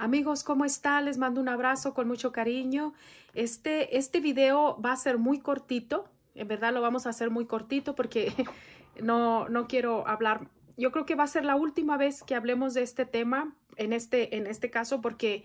Amigos, ¿cómo están? Les mando un abrazo con mucho cariño. Este, este video va a ser muy cortito. En verdad lo vamos a hacer muy cortito porque no, no quiero hablar. Yo creo que va a ser la última vez que hablemos de este tema, en este, en este caso, porque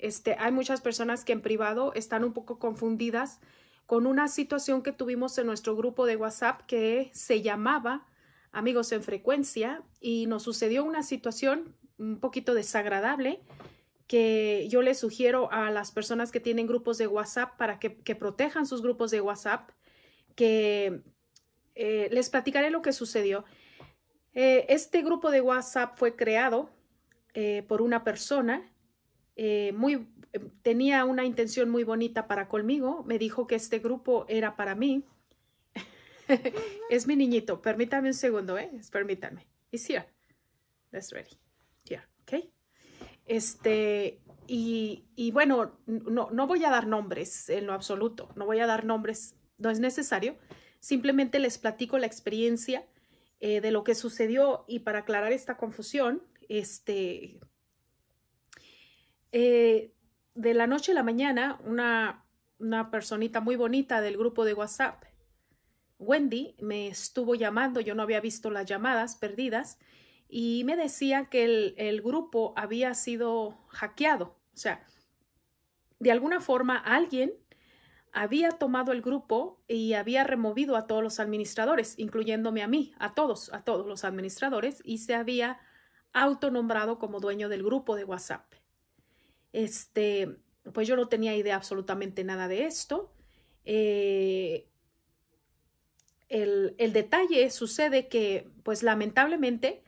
este, hay muchas personas que en privado están un poco confundidas con una situación que tuvimos en nuestro grupo de WhatsApp que se llamaba Amigos en Frecuencia y nos sucedió una situación un poquito desagradable que yo les sugiero a las personas que tienen grupos de WhatsApp para que, protejan sus grupos de WhatsApp, que eh, les platicaré lo que sucedió. Eh, este grupo de WhatsApp fue creado eh, por una persona, muy, tenía una intención muy bonita para conmigo, me dijo que este grupo era para mí. es mi niñito, permítame un segundo, ¿eh? Permítanme. is here. That's ready. Here, este, y, y, bueno, no, voy a dar nombres en lo absoluto, no voy a dar nombres, no es necesario. Simplemente les platico la experiencia eh, de lo que sucedió y para aclarar esta confusión, este, eh, de la noche a la mañana, una, una personita muy bonita del grupo de WhatsApp, Wendy, me estuvo llamando, yo no había visto las llamadas perdidas, y me decía que el, el, grupo había sido hackeado. O sea, de alguna forma alguien había tomado el grupo y había removido a todos los administradores, incluyéndome a mí, a todos, a todos los administradores, y se había autonombrado como dueño del grupo de WhatsApp. Este, pues yo no tenía idea absolutamente nada de esto. Eh, el, el detalle sucede que, pues lamentablemente,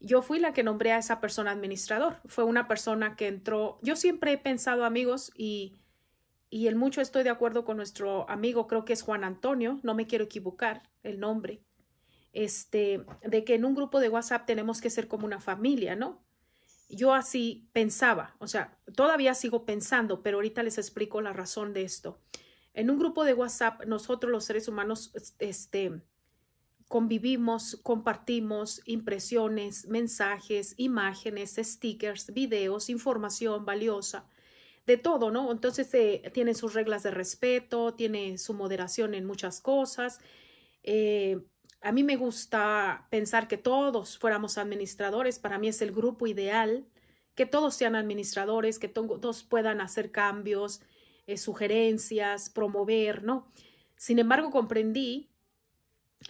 yo fui la que nombré a esa persona administrador. Fue una persona que entró. Yo siempre he pensado, amigos, y, y en mucho estoy de acuerdo con nuestro amigo, creo que es Juan Antonio, no me quiero equivocar el nombre, este, de que en un grupo de WhatsApp tenemos que ser como una familia, ¿no? Yo así pensaba, o sea, todavía sigo pensando, pero ahorita les explico la razón de esto. En un grupo de WhatsApp, nosotros los seres humanos, este, Convivimos, compartimos impresiones, mensajes, imágenes, stickers, videos, información valiosa, de todo, ¿no? Entonces eh, tiene sus reglas de respeto, tiene su moderación en muchas cosas. Eh, a mí me gusta pensar que todos fuéramos administradores, para mí es el grupo ideal, que todos sean administradores, que todos puedan hacer cambios, eh, sugerencias, promover, ¿no? Sin embargo, comprendí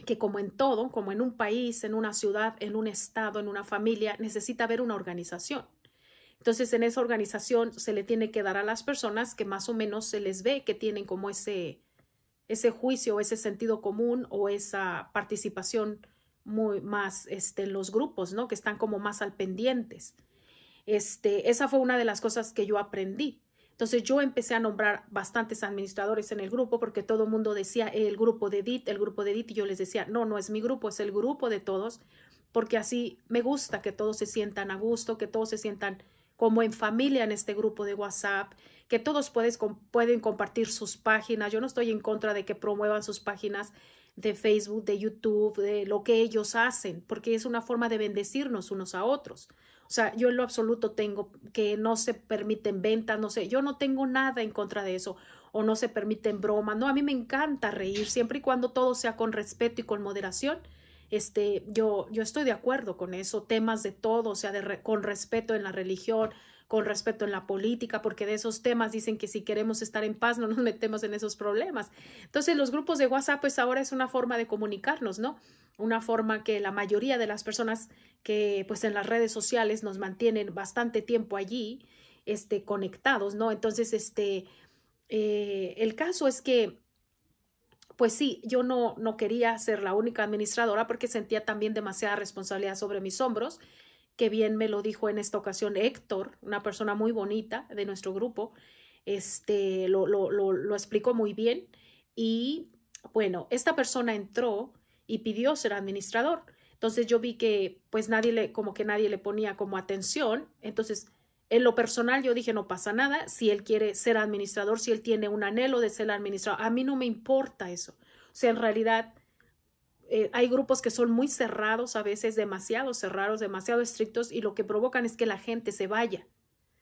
que como en todo, como en un país, en una ciudad, en un estado, en una familia, necesita haber una organización. Entonces, en esa organización se le tiene que dar a las personas que más o menos se les ve que tienen como ese, ese juicio, ese sentido común o esa participación muy más este, en los grupos, ¿no? Que están como más al pendientes. Este, esa fue una de las cosas que yo aprendí. Entonces yo empecé a nombrar bastantes administradores en el grupo porque todo el mundo decía el grupo de Edith, el grupo de Edith, y yo les decía, no, no es mi grupo, es el grupo de todos, porque así me gusta que todos se sientan a gusto, que todos se sientan como en familia en este grupo de WhatsApp, que todos pueden compartir sus páginas. Yo no estoy en contra de que promuevan sus páginas de Facebook, de YouTube, de lo que ellos hacen, porque es una forma de bendecirnos unos a otros. O sea, yo en lo absoluto tengo que no se permiten ventas, no sé, yo no tengo nada en contra de eso o no se permiten bromas. No, a mí me encanta reír siempre y cuando todo sea con respeto y con moderación. Este, yo, yo estoy de acuerdo con eso, temas de todo, o sea, de con respeto en la religión, con respecto en la política, porque de esos temas dicen que si queremos estar en paz no nos metemos en esos problemas. Entonces los grupos de WhatsApp pues ahora es una forma de comunicarnos, ¿no? Una forma que la mayoría de las personas que pues en las redes sociales nos mantienen bastante tiempo allí, este, conectados, ¿no? Entonces, este, eh, el caso es que pues sí, yo no, no quería ser la única administradora porque sentía también demasiada responsabilidad sobre mis hombros que bien me lo dijo en esta ocasión Héctor, una persona muy bonita de nuestro grupo, este, lo, lo, lo, explicó muy bien y bueno, esta persona entró y pidió ser administrador. Entonces yo vi que pues nadie le, como que nadie le ponía como atención. Entonces, en lo personal yo dije, no pasa nada, si él quiere ser administrador, si él tiene un anhelo de ser administrador, a mí no me importa eso. O sea, en realidad eh, hay grupos que son muy cerrados, a veces demasiado cerrados, demasiado estrictos, y lo que provocan es que la gente se vaya.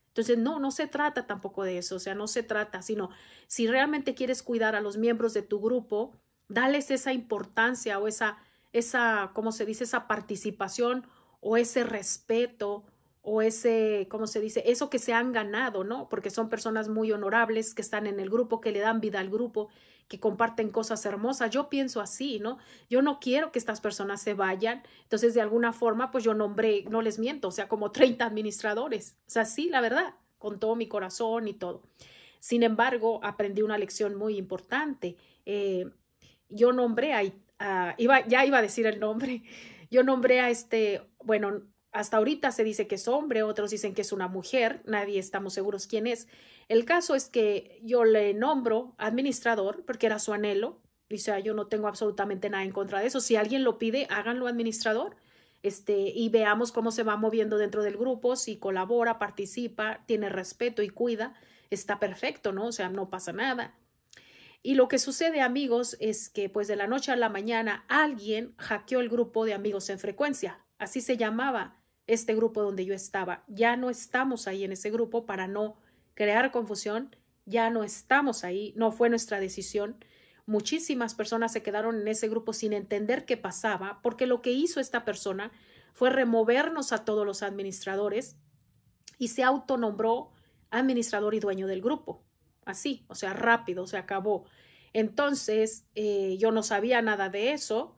Entonces, no, no se trata tampoco de eso, o sea, no se trata, sino si realmente quieres cuidar a los miembros de tu grupo, dales esa importancia o esa, esa, ¿cómo se dice? Esa participación o ese respeto o ese, ¿cómo se dice? Eso que se han ganado, ¿no? Porque son personas muy honorables que están en el grupo, que le dan vida al grupo que comparten cosas hermosas. Yo pienso así, ¿no? Yo no quiero que estas personas se vayan. Entonces, de alguna forma, pues yo nombré, no les miento, o sea, como 30 administradores. O sea, sí, la verdad, con todo mi corazón y todo. Sin embargo, aprendí una lección muy importante. Eh, yo nombré a, iba, ya iba a decir el nombre, yo nombré a este, bueno, hasta ahorita se dice que es hombre, otros dicen que es una mujer, nadie estamos seguros quién es. El caso es que yo le nombro administrador porque era su anhelo. sea, yo no tengo absolutamente nada en contra de eso. Si alguien lo pide, háganlo administrador. Este, y veamos cómo se va moviendo dentro del grupo, si colabora, participa, tiene respeto y cuida, está perfecto, ¿no? O sea, no pasa nada. Y lo que sucede, amigos, es que pues de la noche a la mañana alguien hackeó el grupo de amigos en frecuencia, así se llamaba este grupo donde yo estaba. Ya no estamos ahí en ese grupo para no crear confusión, ya no estamos ahí, no fue nuestra decisión. Muchísimas personas se quedaron en ese grupo sin entender qué pasaba, porque lo que hizo esta persona fue removernos a todos los administradores y se autonombró administrador y dueño del grupo. Así, o sea, rápido, se acabó. Entonces, eh, yo no sabía nada de eso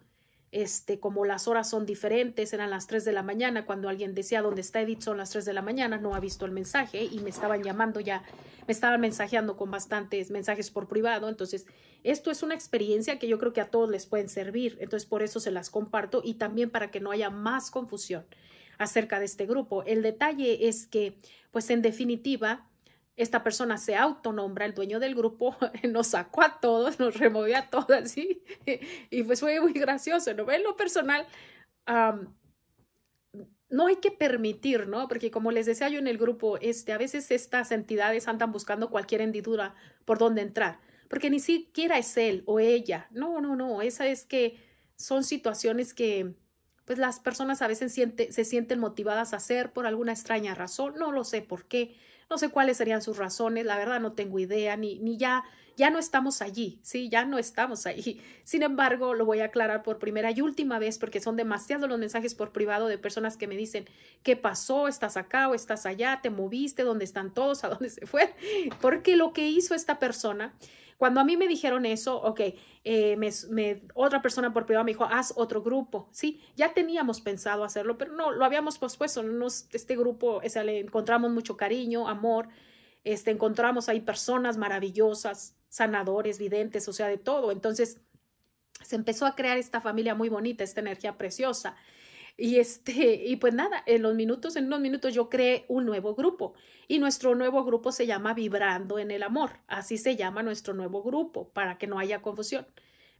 este, como las horas son diferentes, eran las 3 de la mañana, cuando alguien decía dónde está Edith, son las 3 de la mañana, no ha visto el mensaje y me estaban llamando ya, me estaban mensajeando con bastantes mensajes por privado, entonces esto es una experiencia que yo creo que a todos les pueden servir, entonces por eso se las comparto y también para que no haya más confusión acerca de este grupo. El detalle es que, pues en definitiva, esta persona se autonombra, el dueño del grupo nos sacó a todos, nos removió a todos, Y pues fue muy gracioso, ¿no? En lo personal, no hay que permitir, ¿no? Porque como les decía yo en el grupo, este, a veces estas entidades andan buscando cualquier hendidura por donde entrar, porque ni siquiera es él o ella. No, no, no, esa es que son situaciones que pues las personas a veces se sienten motivadas a hacer por alguna extraña razón, no lo sé por qué, no sé cuáles serían sus razones, la verdad no tengo idea, ni, ni ya ya no estamos allí, sí, ya no estamos allí. Sin embargo, lo voy a aclarar por primera y última vez porque son demasiados los mensajes por privado de personas que me dicen, ¿qué pasó? ¿Estás acá o estás allá? ¿Te moviste? ¿Dónde están todos? ¿A dónde se fue? Porque lo que hizo esta persona cuando a mí me dijeron eso, ok, eh, otra persona por privado me dijo, haz otro grupo, ¿sí? Ya teníamos pensado hacerlo, pero no, lo habíamos pospuesto, este grupo, o le encontramos mucho cariño, amor, este, encontramos ahí personas maravillosas, sanadores, videntes, o sea, de todo. Entonces, se empezó a crear esta familia muy bonita, esta energía preciosa. Y este, y pues nada, en los minutos, en unos minutos yo creé un nuevo grupo y nuestro nuevo grupo se llama Vibrando en el Amor. Así se llama nuestro nuevo grupo para que no haya confusión.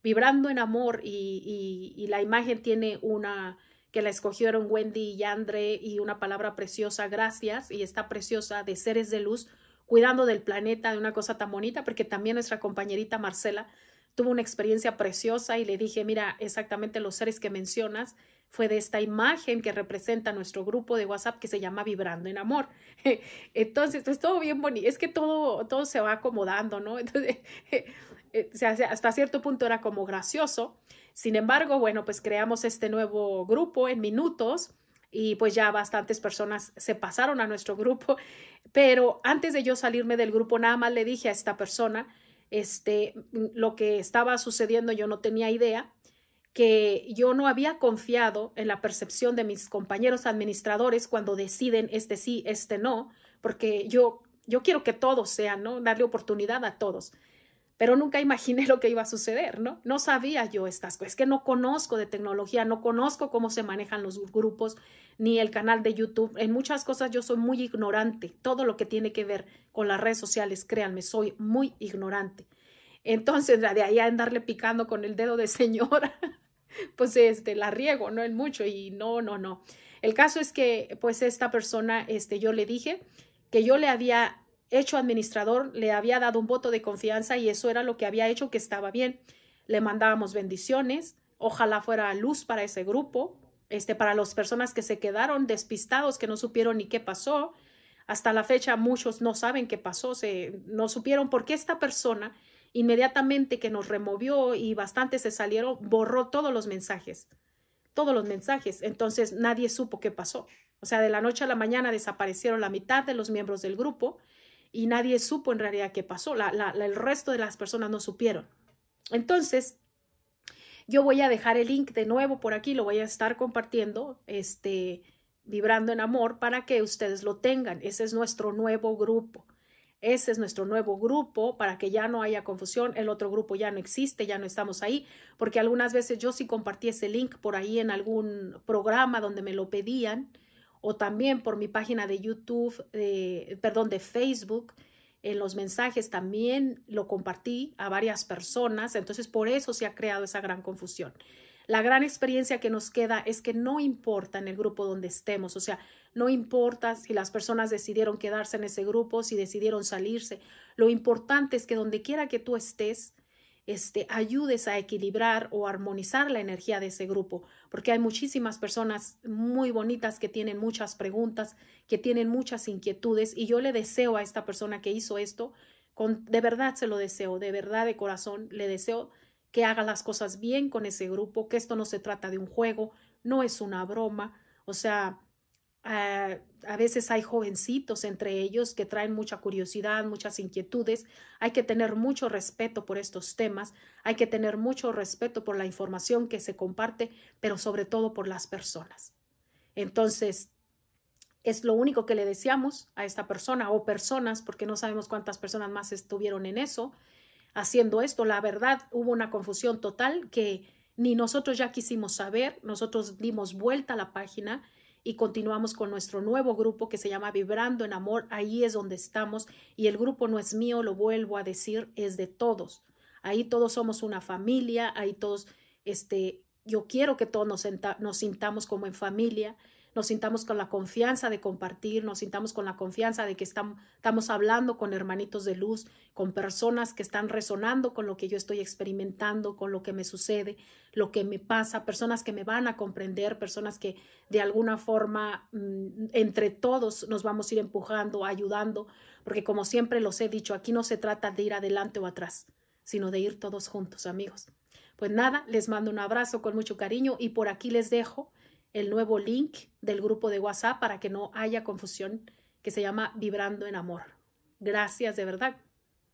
Vibrando en Amor y, y, la imagen tiene una que la escogieron Wendy y Andre y una palabra preciosa, gracias, y está preciosa de seres de luz cuidando del planeta, de una cosa tan bonita, porque también nuestra compañerita Marcela tuvo una experiencia preciosa y le dije, mira, exactamente los seres que mencionas fue de esta imagen que representa nuestro grupo de WhatsApp que se llama Vibrando en Amor. Entonces, es pues, todo bien bonito, es que todo, todo se va acomodando, ¿no? Entonces, eh, hasta cierto punto era como gracioso. Sin embargo, bueno, pues creamos este nuevo grupo en minutos y pues ya bastantes personas se pasaron a nuestro grupo, pero antes de yo salirme del grupo nada más le dije a esta persona este lo que estaba sucediendo, yo no tenía idea que yo no había confiado en la percepción de mis compañeros administradores cuando deciden este sí, este no, porque yo yo quiero que todos sean, ¿no? Darle oportunidad a todos pero nunca imaginé lo que iba a suceder, ¿no? No sabía yo estas cosas, es que no conozco de tecnología, no conozco cómo se manejan los grupos, ni el canal de YouTube, en muchas cosas yo soy muy ignorante, todo lo que tiene que ver con las redes sociales, créanme, soy muy ignorante. Entonces, de ahí a andarle picando con el dedo de señora, pues este, la riego, ¿no? En mucho y no, no, no. El caso es que, pues, esta persona, este, yo le dije que yo le había hecho administrador, le había dado un voto de confianza y eso era lo que había hecho que estaba bien. Le mandábamos bendiciones, ojalá fuera luz para ese grupo, este, para las personas que se quedaron despistados, que no supieron ni qué pasó. Hasta la fecha muchos no saben qué pasó, se, no supieron por qué esta persona inmediatamente que nos removió y bastante se salieron, borró todos los mensajes, todos los mensajes. Entonces nadie supo qué pasó. O sea, de la noche a la mañana desaparecieron la mitad de los miembros del grupo y nadie supo en realidad qué pasó. La, la, el resto de las personas no supieron. Entonces, yo voy a dejar el link de nuevo por aquí, lo voy a estar compartiendo, este, vibrando en amor para que ustedes lo tengan. Ese es nuestro nuevo grupo. Ese es nuestro nuevo grupo para que ya no haya confusión. El otro grupo ya no existe, ya no estamos ahí, porque algunas veces yo sí compartí ese link por ahí en algún programa donde me lo pedían o también por mi página de YouTube, perdón, de Facebook. En los mensajes también lo compartí a varias personas, entonces por eso se ha creado esa gran confusión. La gran experiencia que nos queda es que no importa en el grupo donde estemos, o sea, no importa si las personas decidieron quedarse en ese grupo, si decidieron salirse, lo importante es que donde quiera que tú estés, este, ayudes a equilibrar o armonizar la energía de ese grupo, porque hay muchísimas personas muy bonitas que tienen muchas preguntas, que tienen muchas inquietudes, y yo le deseo a esta persona que hizo esto, con, de verdad se lo deseo, de verdad de corazón, le deseo que haga las cosas bien con ese grupo, que esto no se trata de un juego, no es una broma, o sea, Ah, a veces hay jovencitos entre ellos que traen mucha curiosidad, muchas inquietudes. Hay que tener mucho respeto por estos temas, hay que tener mucho respeto por la información que se comparte, pero sobre todo por las personas. Entonces, es lo único que le deseamos a esta persona o personas, porque no sabemos cuántas personas más estuvieron en eso, haciendo esto. La verdad, hubo una confusión total que ni nosotros ya quisimos saber, nosotros dimos vuelta a la página y continuamos con nuestro nuevo grupo que se llama Vibrando en Amor. Ahí es donde estamos y el grupo no es mío, lo vuelvo a decir, es de todos. Ahí todos somos una familia, ahí todos, este, yo quiero que todos nos, nos sintamos como en familia nos sintamos con la confianza de compartir, nos sintamos con la confianza de que estamos hablando con hermanitos de luz, con personas que están resonando con lo que yo estoy experimentando, con lo que me sucede, lo que me pasa, personas que me van a comprender, personas que de alguna forma mm, entre todos nos vamos a ir empujando, ayudando, porque como siempre los he dicho, aquí no se trata de ir adelante o atrás, sino de ir todos juntos, amigos. Pues nada, les mando un abrazo con mucho cariño y por aquí les dejo el nuevo link del grupo de WhatsApp para que no haya confusión que se llama Vibrando en Amor. Gracias de verdad,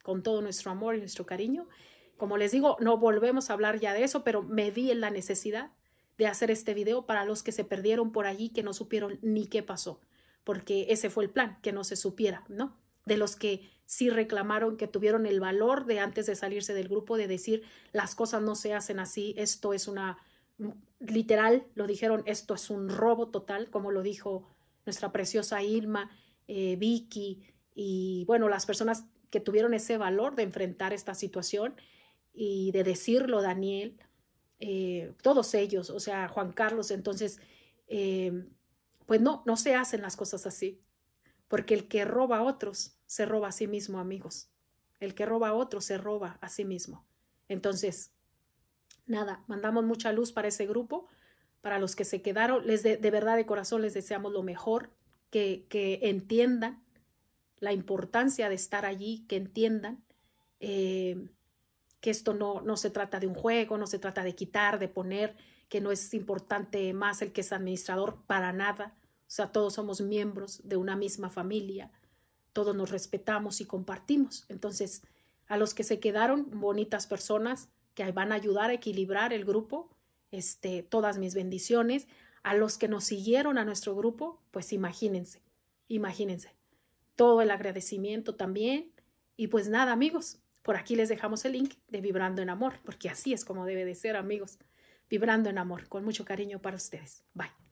con todo nuestro amor y nuestro cariño. Como les digo, no volvemos a hablar ya de eso, pero me di en la necesidad de hacer este video para los que se perdieron por allí, que no supieron ni qué pasó, porque ese fue el plan, que no se supiera, ¿no? De los que sí reclamaron que tuvieron el valor de antes de salirse del grupo de decir las cosas no se hacen así, esto es una literal lo dijeron, esto es un robo total, como lo dijo nuestra preciosa Irma, eh, Vicky, y bueno, las personas que tuvieron ese valor de enfrentar esta situación y de decirlo, Daniel, eh, todos ellos, o sea, Juan Carlos, entonces, eh, pues no, no se hacen las cosas así, porque el que roba a otros se roba a sí mismo, amigos. El que roba a otros se roba a sí mismo. Entonces, Nada, mandamos mucha luz para ese grupo, para los que se quedaron. Les de, verdad de corazón les deseamos lo mejor, que, que entiendan la importancia de estar allí, que entiendan eh, que esto no, no se trata de un juego, no se trata de quitar, de poner, que no es importante más el que es administrador para nada. O sea, todos somos miembros de una misma familia, todos nos respetamos y compartimos. Entonces, a los que se quedaron, bonitas personas, que van a ayudar a equilibrar el grupo, este, todas mis bendiciones. A los que nos siguieron a nuestro grupo, pues imagínense, imagínense. Todo el agradecimiento también. Y pues nada, amigos, por aquí les dejamos el link de Vibrando en Amor, porque así es como debe de ser, amigos. Vibrando en Amor, con mucho cariño para ustedes. Bye.